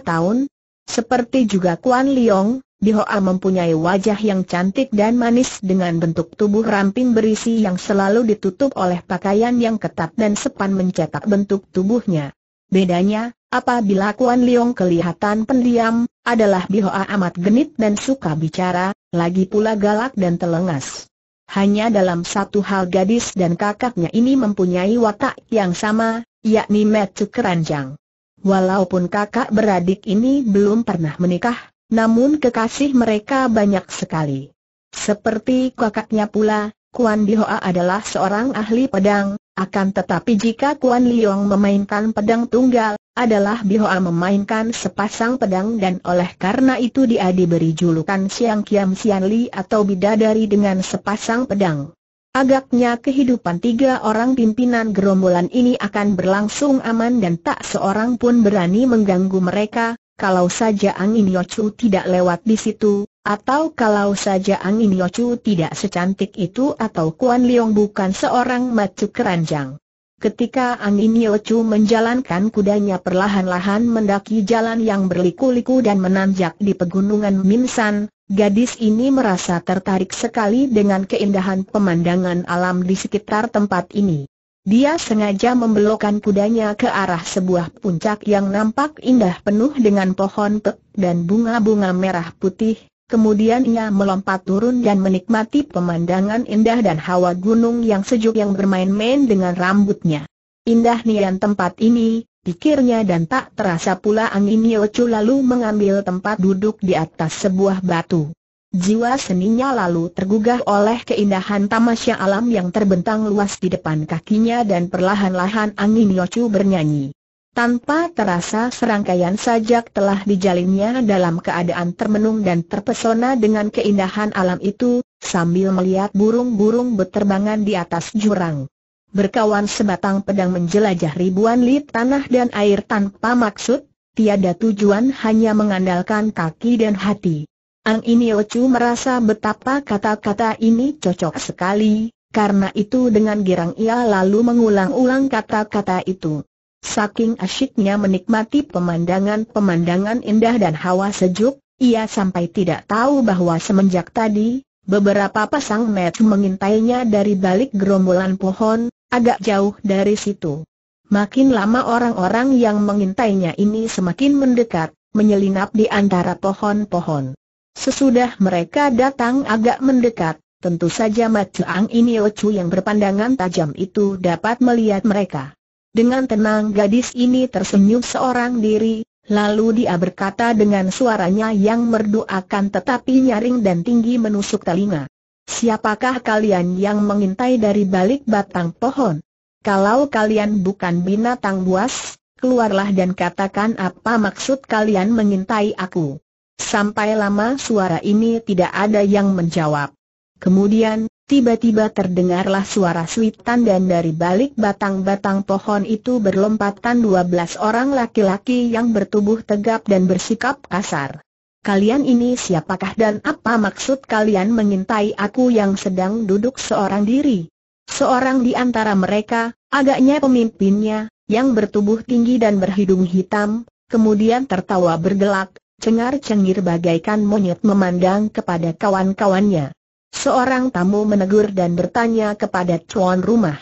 S1: tahun. Seperti juga Kuan Liong, Bihoa mempunyai wajah yang cantik dan manis dengan bentuk tubuh ramping berisi yang selalu ditutup oleh pakaian yang ketat dan sepan mencetak bentuk tubuhnya. Bedanya, apabila Kuan Liong kelihatan pendiam, adalah Bihoa amat genit dan suka bicara, lagi pula galak dan telengas. Hanya dalam satu hal gadis dan kakaknya ini mempunyai watak yang sama, yakni Metu Keranjang. Walaupun kakak beradik ini belum pernah menikah, namun kekasih mereka banyak sekali. Seperti kakaknya pula, Kuan Bihoa adalah seorang ahli pedang, akan tetapi jika Kuan Liong memainkan pedang tunggal, adalah Bihoa memainkan sepasang pedang dan oleh karena itu dia diberi julukan Siang Kiam Sian Li atau Bidadari dengan sepasang pedang. Agaknya kehidupan tiga orang pimpinan gerombolan ini akan berlangsung aman dan tak seorang pun berani mengganggu mereka, kalau saja Angin Yochu tidak lewat di situ, atau kalau saja Angin Yocu tidak secantik itu atau Kuan Leong bukan seorang macu keranjang. Ketika Angin Yocu menjalankan kudanya perlahan-lahan mendaki jalan yang berliku-liku dan menanjak di pegunungan Minsan, gadis ini merasa tertarik sekali dengan keindahan pemandangan alam di sekitar tempat ini. Dia sengaja membelokkan kudanya ke arah sebuah puncak yang nampak indah penuh dengan pohon pek dan bunga-bunga merah putih, Kemudian ia melompat turun dan menikmati pemandangan indah dan hawa gunung yang sejuk yang bermain-main dengan rambutnya. Indah nian tempat ini, pikirnya dan tak terasa pula angin Yocu lalu mengambil tempat duduk di atas sebuah batu. Jiwa seninya lalu tergugah oleh keindahan tamasya alam yang terbentang luas di depan kakinya dan perlahan-lahan angin Yocu bernyanyi. Tanpa terasa serangkaian sajak telah dijalinnya dalam keadaan termenung dan terpesona dengan keindahan alam itu, sambil melihat burung-burung berterbangan di atas jurang. Berkawan sebatang pedang menjelajah ribuan lit tanah dan air tanpa maksud, tiada tujuan hanya mengandalkan kaki dan hati. Ang Iniochu merasa betapa kata-kata ini cocok sekali, karena itu dengan girang ia lalu mengulang-ulang kata-kata itu. Saking asyiknya menikmati pemandangan-pemandangan indah dan hawa sejuk, ia sampai tidak tahu bahwa semenjak tadi, beberapa pasang mata mengintainya dari balik gerombolan pohon, agak jauh dari situ. Makin lama orang-orang yang mengintainya ini semakin mendekat, menyelinap di antara pohon-pohon. Sesudah mereka datang agak mendekat, tentu saja Mat Chuang ini Ocu yang berpandangan tajam itu dapat melihat mereka. Dengan tenang gadis ini tersenyum seorang diri, lalu dia berkata dengan suaranya yang merdu akan tetapi nyaring dan tinggi menusuk telinga. Siapakah kalian yang mengintai dari balik batang pohon? Kalau kalian bukan binatang buas, keluarlah dan katakan apa maksud kalian mengintai aku. Sampai lama suara ini tidak ada yang menjawab. Kemudian, Tiba-tiba terdengarlah suara suitan dan dari balik batang-batang pohon itu berlompatan 12 orang laki-laki yang bertubuh tegap dan bersikap kasar. Kalian ini siapakah dan apa maksud kalian mengintai aku yang sedang duduk seorang diri? Seorang di antara mereka, agaknya pemimpinnya, yang bertubuh tinggi dan berhidung hitam, kemudian tertawa bergelak, cengar-cengir bagaikan monyet memandang kepada kawan-kawannya. Seorang tamu menegur dan bertanya kepada tuan rumah.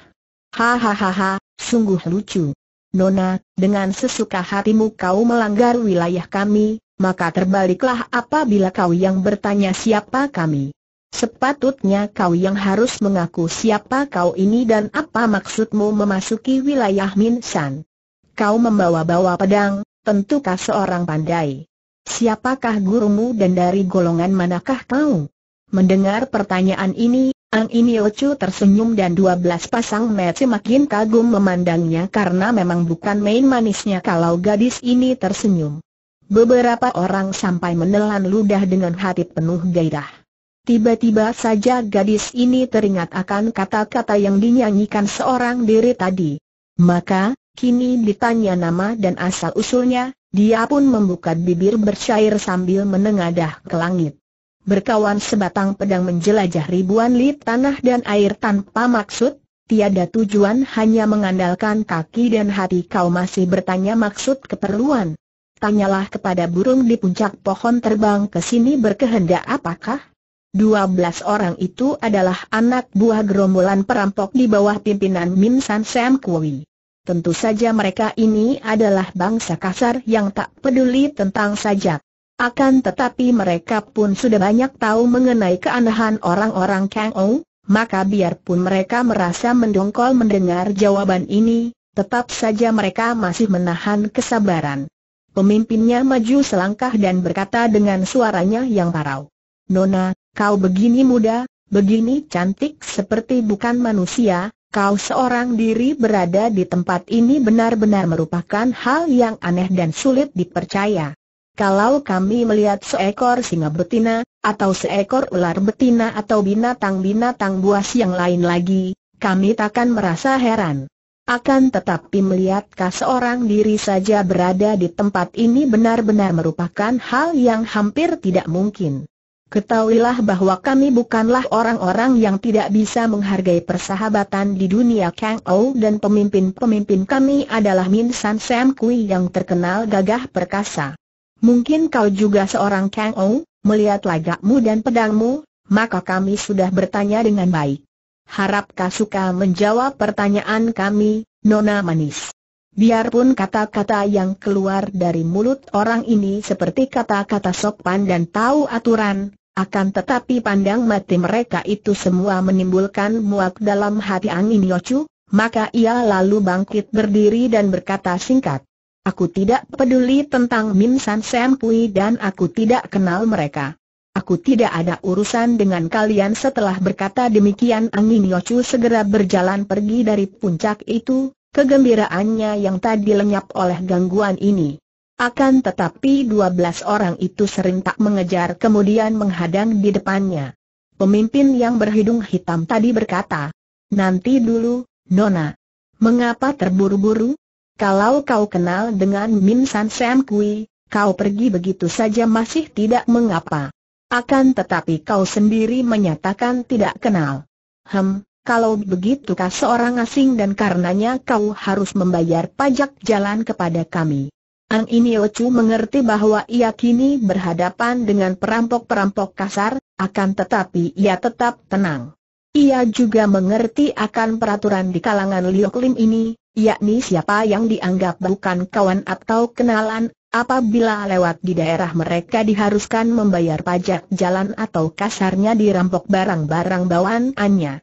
S1: Hahaha, sungguh lucu. Nona, dengan sesuka hatimu kau melanggar wilayah kami, maka terbaliklah apabila kau yang bertanya siapa kami. Sepatutnya kau yang harus mengaku siapa kau ini dan apa maksudmu memasuki wilayah Minsan. Kau membawa-bawa pedang, tentukah seorang pandai. Siapakah gurumu dan dari golongan manakah kau? Mendengar pertanyaan ini, Ang Iniochu tersenyum dan 12 pasang mata makin kagum memandangnya karena memang bukan main manisnya kalau gadis ini tersenyum. Beberapa orang sampai menelan ludah dengan hati penuh gairah. Tiba-tiba saja gadis ini teringat akan kata-kata yang dinyanyikan seorang diri tadi. Maka, kini ditanya nama dan asal-usulnya, dia pun membuka bibir bercair sambil menengadah ke langit berkawan sebatang pedang menjelajah ribuan lit tanah dan air tanpa maksud, tiada tujuan hanya mengandalkan kaki dan hati kau masih bertanya maksud keperluan. Tanyalah kepada burung di puncak pohon terbang ke sini berkehendak apakah? Dua belas orang itu adalah anak buah gerombolan perampok di bawah pimpinan Min San Sam Kui. Tentu saja mereka ini adalah bangsa kasar yang tak peduli tentang sajak. Akan tetapi mereka pun sudah banyak tahu mengenai keanehan orang-orang Kang Ou, maka biarpun mereka merasa mendongkol mendengar jawaban ini, tetap saja mereka masih menahan kesabaran. Pemimpinnya maju selangkah dan berkata dengan suaranya yang parau. Nona, kau begini muda, begini cantik seperti bukan manusia, kau seorang diri berada di tempat ini benar-benar merupakan hal yang aneh dan sulit dipercaya. Kalau kami melihat seekor singa betina, atau seekor ular betina atau binatang-binatang buas yang lain lagi, kami takkan merasa heran. Akan tetapi melihatkah seorang diri saja berada di tempat ini benar-benar merupakan hal yang hampir tidak mungkin. Ketahuilah bahwa kami bukanlah orang-orang yang tidak bisa menghargai persahabatan di dunia Kang Ou dan pemimpin-pemimpin kami adalah Min San Sam Kui yang terkenal gagah perkasa. Mungkin kau juga seorang Kang Ong, melihat lagakmu dan pedangmu, maka kami sudah bertanya dengan baik. Harap kau suka menjawab pertanyaan kami, Nona Manis. Biarpun kata-kata yang keluar dari mulut orang ini seperti kata-kata sopan dan tahu aturan, akan tetapi pandang mati mereka itu semua menimbulkan muak dalam hati Angin Yocu, maka ia lalu bangkit berdiri dan berkata singkat, Aku tidak peduli tentang Min San Sam Pui dan aku tidak kenal mereka. Aku tidak ada urusan dengan kalian setelah berkata demikian Angin Yochu segera berjalan pergi dari puncak itu, kegembiraannya yang tadi lenyap oleh gangguan ini. Akan tetapi 12 orang itu sering tak mengejar kemudian menghadang di depannya. Pemimpin yang berhidung hitam tadi berkata, Nanti dulu, Nona. Mengapa terburu-buru? Kalau kau kenal dengan Min San Sam Kui, kau pergi begitu saja masih tidak mengapa. Akan tetapi kau sendiri menyatakan tidak kenal. Hem, kalau begitu begitukah seorang asing dan karenanya kau harus membayar pajak jalan kepada kami. Ang Iniochu mengerti bahwa ia kini berhadapan dengan perampok-perampok kasar, akan tetapi ia tetap tenang. Ia juga mengerti akan peraturan di kalangan Liu Lioklim ini, yakni siapa yang dianggap bukan kawan atau kenalan, apabila lewat di daerah mereka diharuskan membayar pajak jalan atau kasarnya dirampok barang-barang bawaannya.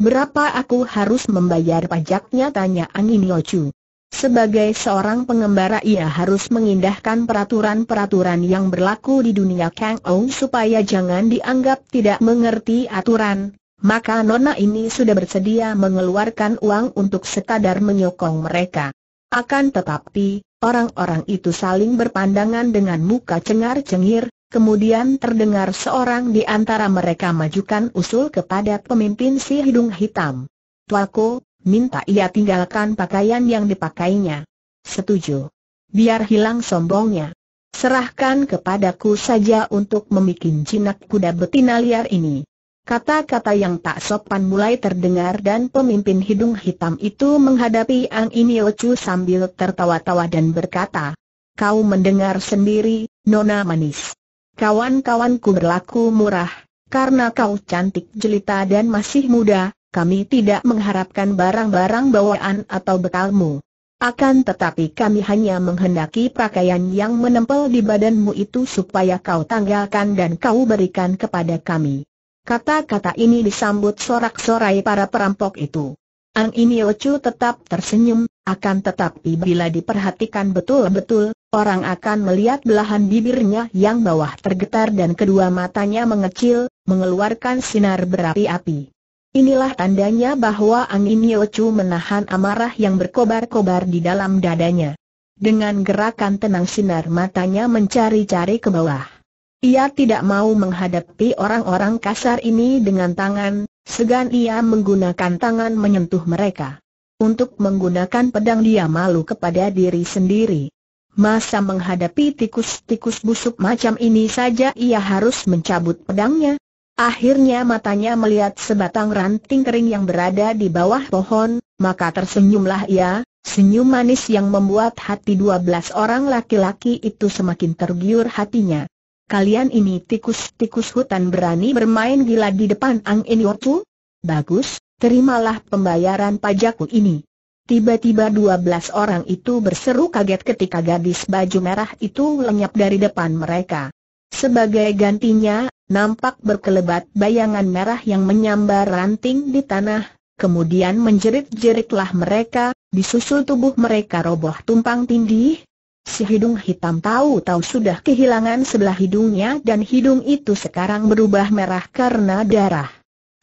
S1: Berapa aku harus membayar pajaknya tanya Angin Yocu. Sebagai seorang pengembara ia harus mengindahkan peraturan-peraturan yang berlaku di dunia Kang Ong supaya jangan dianggap tidak mengerti aturan, maka nona ini sudah bersedia mengeluarkan uang untuk sekadar menyokong mereka. Akan tetapi, orang-orang itu saling berpandangan dengan muka cengar-cengir, kemudian terdengar seorang di antara mereka majukan usul kepada pemimpin si hidung hitam. Tuaku, minta ia tinggalkan pakaian yang dipakainya. Setuju. Biar hilang sombongnya. Serahkan kepadaku saja untuk memikin jinak kuda betina liar ini. Kata-kata yang tak sopan mulai terdengar dan pemimpin hidung hitam itu menghadapi Ang Inio sambil tertawa-tawa dan berkata, Kau mendengar sendiri, Nona Manis. Kawan-kawanku berlaku murah, karena kau cantik jelita dan masih muda, kami tidak mengharapkan barang-barang bawaan atau bekalmu. Akan tetapi kami hanya menghendaki pakaian yang menempel di badanmu itu supaya kau tanggalkan dan kau berikan kepada kami. Kata-kata ini disambut sorak-sorai para perampok itu. Ang Chu tetap tersenyum, akan tetapi bila diperhatikan betul-betul, orang akan melihat belahan bibirnya yang bawah tergetar dan kedua matanya mengecil, mengeluarkan sinar berapi-api. Inilah tandanya bahwa Ang Chu menahan amarah yang berkobar-kobar di dalam dadanya. Dengan gerakan tenang sinar matanya mencari-cari ke bawah. Ia tidak mau menghadapi orang-orang kasar ini dengan tangan, segan ia menggunakan tangan menyentuh mereka. Untuk menggunakan pedang dia malu kepada diri sendiri. Masa menghadapi tikus-tikus busuk macam ini saja ia harus mencabut pedangnya. Akhirnya matanya melihat sebatang ranting kering yang berada di bawah pohon, maka tersenyumlah ia, senyum manis yang membuat hati dua belas orang laki-laki itu semakin tergiur hatinya kalian ini tikus-tikus hutan berani bermain gila di depan Ang yotu? Bagus, terimalah pembayaran pajakku ini. Tiba-tiba dua belas orang itu berseru kaget ketika gadis baju merah itu lenyap dari depan mereka. Sebagai gantinya, nampak berkelebat bayangan merah yang menyambar ranting di tanah, kemudian menjerit-jeritlah mereka, disusul tubuh mereka roboh tumpang tindih, Si hidung hitam tahu-tahu sudah kehilangan sebelah hidungnya dan hidung itu sekarang berubah merah karena darah.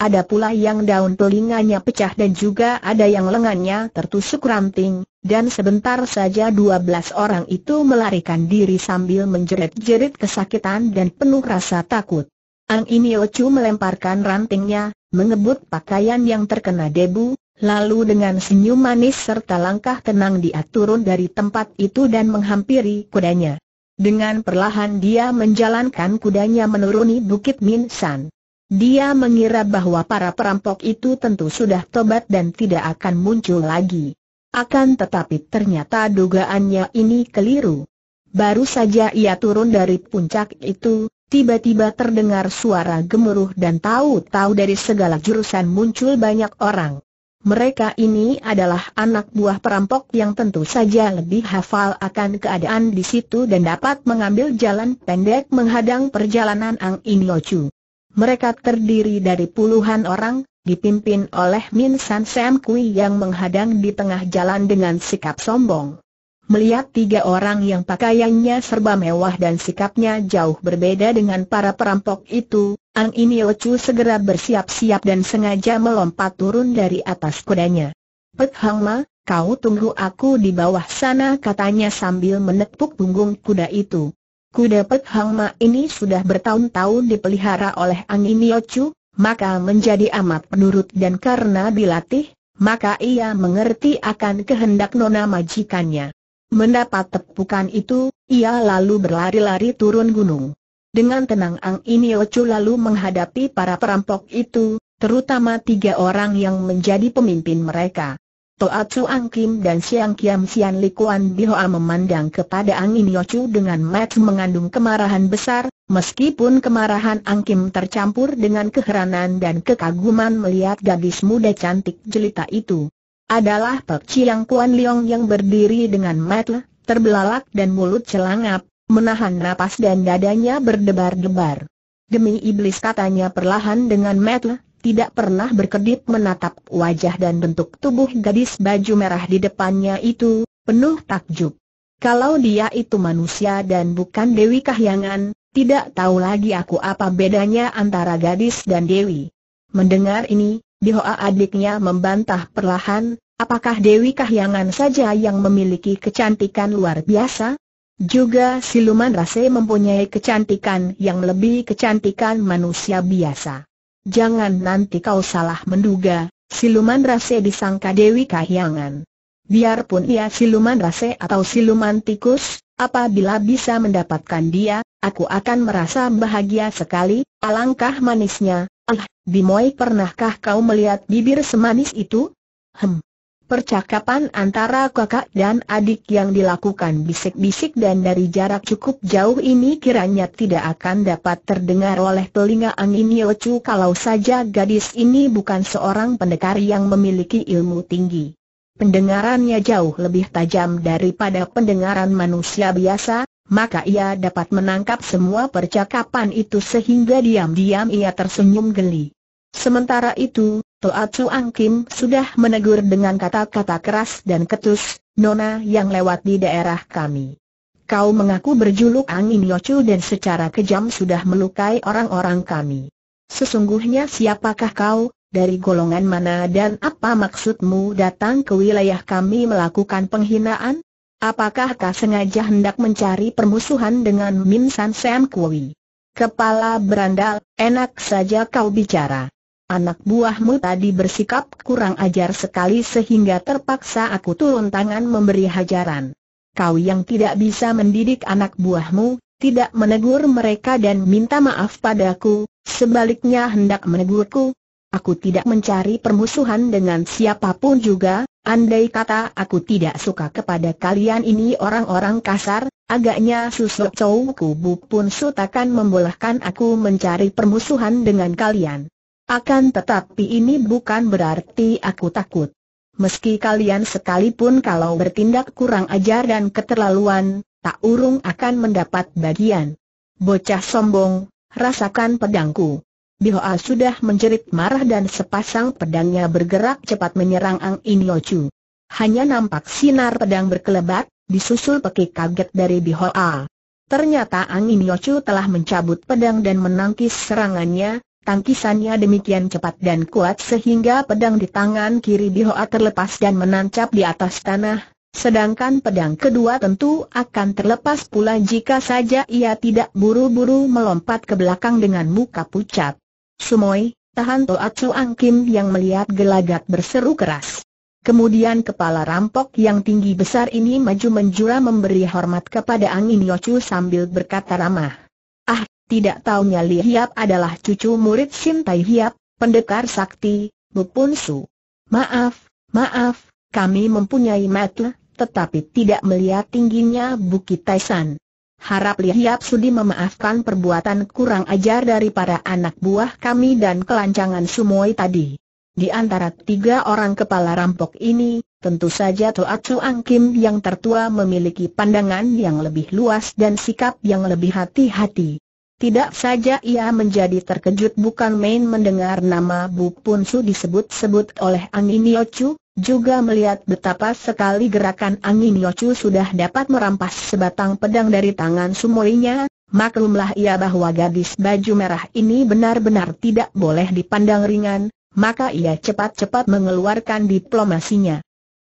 S1: Ada pula yang daun telinganya pecah dan juga ada yang lengannya tertusuk ranting, dan sebentar saja dua belas orang itu melarikan diri sambil menjerit-jerit kesakitan dan penuh rasa takut. Ang Chu melemparkan rantingnya, mengebut pakaian yang terkena debu, Lalu dengan senyum manis serta langkah tenang dia turun dari tempat itu dan menghampiri kudanya. Dengan perlahan dia menjalankan kudanya menuruni Bukit Min San. Dia mengira bahwa para perampok itu tentu sudah tobat dan tidak akan muncul lagi. Akan tetapi ternyata dugaannya ini keliru. Baru saja ia turun dari puncak itu, tiba-tiba terdengar suara gemuruh dan tahu-tahu dari segala jurusan muncul banyak orang. Mereka ini adalah anak buah perampok yang tentu saja lebih hafal akan keadaan di situ dan dapat mengambil jalan pendek menghadang perjalanan Ang In Chu. Mereka terdiri dari puluhan orang, dipimpin oleh Min San Sam Kui yang menghadang di tengah jalan dengan sikap sombong melihat tiga orang yang pakaiannya serba mewah dan sikapnya jauh berbeda dengan para perampok itu, Ang Inilcu segera bersiap-siap dan sengaja melompat turun dari atas kudanya. Pek Hang kau tunggu aku di bawah sana katanya sambil menepuk punggung kuda itu. Kuda Pek Hang ini sudah bertahun-tahun dipelihara oleh Ang Inilcu, maka menjadi amat penurut dan karena dilatih, maka ia mengerti akan kehendak nona majikannya. Mendapat tepukan itu, ia lalu berlari-lari turun gunung. Dengan tenang Ang Iniochu lalu menghadapi para perampok itu, terutama tiga orang yang menjadi pemimpin mereka. Toatsu Ang Kim dan Siang Kiam Sian Likuan Bihoa memandang kepada Ang Iniochu dengan match mengandung kemarahan besar, meskipun kemarahan Ang Kim tercampur dengan keheranan dan kekaguman melihat gadis muda cantik jelita itu adalah Pek Chiang Kuan Leong yang berdiri dengan matle, terbelalak dan mulut celangap, menahan napas dan dadanya berdebar-debar. Demi iblis katanya perlahan dengan matle, tidak pernah berkedip menatap wajah dan bentuk tubuh gadis baju merah di depannya itu, penuh takjub. Kalau dia itu manusia dan bukan Dewi Kahyangan, tidak tahu lagi aku apa bedanya antara gadis dan Dewi. Mendengar ini, hoa adiknya membantah perlahan, apakah Dewi Kahyangan saja yang memiliki kecantikan luar biasa? Juga siluman rase mempunyai kecantikan yang lebih kecantikan manusia biasa. Jangan nanti kau salah menduga, siluman rase disangka Dewi Kahyangan. Biarpun ia siluman rase atau siluman tikus, apabila bisa mendapatkan dia, aku akan merasa bahagia sekali, alangkah manisnya, Bimoy pernahkah kau melihat bibir semanis itu? Hem. Percakapan antara kakak dan adik yang dilakukan bisik-bisik dan dari jarak cukup jauh ini kiranya tidak akan dapat terdengar oleh telinga angin Yocu kalau saja gadis ini bukan seorang pendekar yang memiliki ilmu tinggi. Pendengarannya jauh lebih tajam daripada pendengaran manusia biasa, maka ia dapat menangkap semua percakapan itu sehingga diam-diam ia tersenyum geli. Sementara itu, Toa Chu Ang Kim sudah menegur dengan kata-kata keras dan ketus, Nona yang lewat di daerah kami. Kau mengaku berjuluk angin Chu dan secara kejam sudah melukai orang-orang kami. Sesungguhnya siapakah kau, dari golongan mana dan apa maksudmu datang ke wilayah kami melakukan penghinaan? Apakah kau sengaja hendak mencari permusuhan dengan Min San Sam Kui? Kepala berandal, enak saja kau bicara. Anak buahmu tadi bersikap kurang ajar sekali sehingga terpaksa aku turun tangan memberi hajaran. Kau yang tidak bisa mendidik anak buahmu, tidak menegur mereka dan minta maaf padaku, sebaliknya hendak menegurku. Aku tidak mencari permusuhan dengan siapapun juga, andai kata aku tidak suka kepada kalian ini orang-orang kasar, agaknya susuk cowokku pun sutakan membolehkan aku mencari permusuhan dengan kalian. Akan tetapi ini bukan berarti aku takut. Meski kalian sekalipun kalau bertindak kurang ajar dan keterlaluan, tak urung akan mendapat bagian. Bocah sombong, rasakan pedangku. Bihoa sudah menjerit marah dan sepasang pedangnya bergerak cepat menyerang Ang Inyocu. Hanya nampak sinar pedang berkelebat, disusul pekik kaget dari Bihoa. Ternyata Ang Inyocu telah mencabut pedang dan menangkis serangannya, Tangkisannya demikian cepat dan kuat sehingga pedang di tangan kiri Bihoa terlepas dan menancap di atas tanah, sedangkan pedang kedua tentu akan terlepas pula jika saja ia tidak buru-buru melompat ke belakang dengan muka pucat. Sumoi, tahan Toatsu Angkim yang melihat gelagat berseru keras. Kemudian kepala rampok yang tinggi besar ini maju menjura memberi hormat kepada Angin Yochu sambil berkata ramah. Tidak taunya Li Hiap adalah cucu murid Sim Tai Hiap, pendekar sakti, Bu Pun Su. Maaf, maaf, kami mempunyai mata, tetapi tidak melihat tingginya Bukit Taisan. Harap Li Hiap sudi memaafkan perbuatan kurang ajar dari para anak buah kami dan kelancangan Sumoi tadi. Di antara tiga orang kepala rampok ini, tentu saja Toa Chuang Kim yang tertua memiliki pandangan yang lebih luas dan sikap yang lebih hati-hati. Tidak saja ia menjadi terkejut bukan main mendengar nama Bu Pun Su disebut-sebut oleh Angin Yochu, juga melihat betapa sekali gerakan Angin Yochu sudah dapat merampas sebatang pedang dari tangan sumoinya, maklumlah ia bahwa gadis baju merah ini benar-benar tidak boleh dipandang ringan, maka ia cepat-cepat mengeluarkan diplomasinya.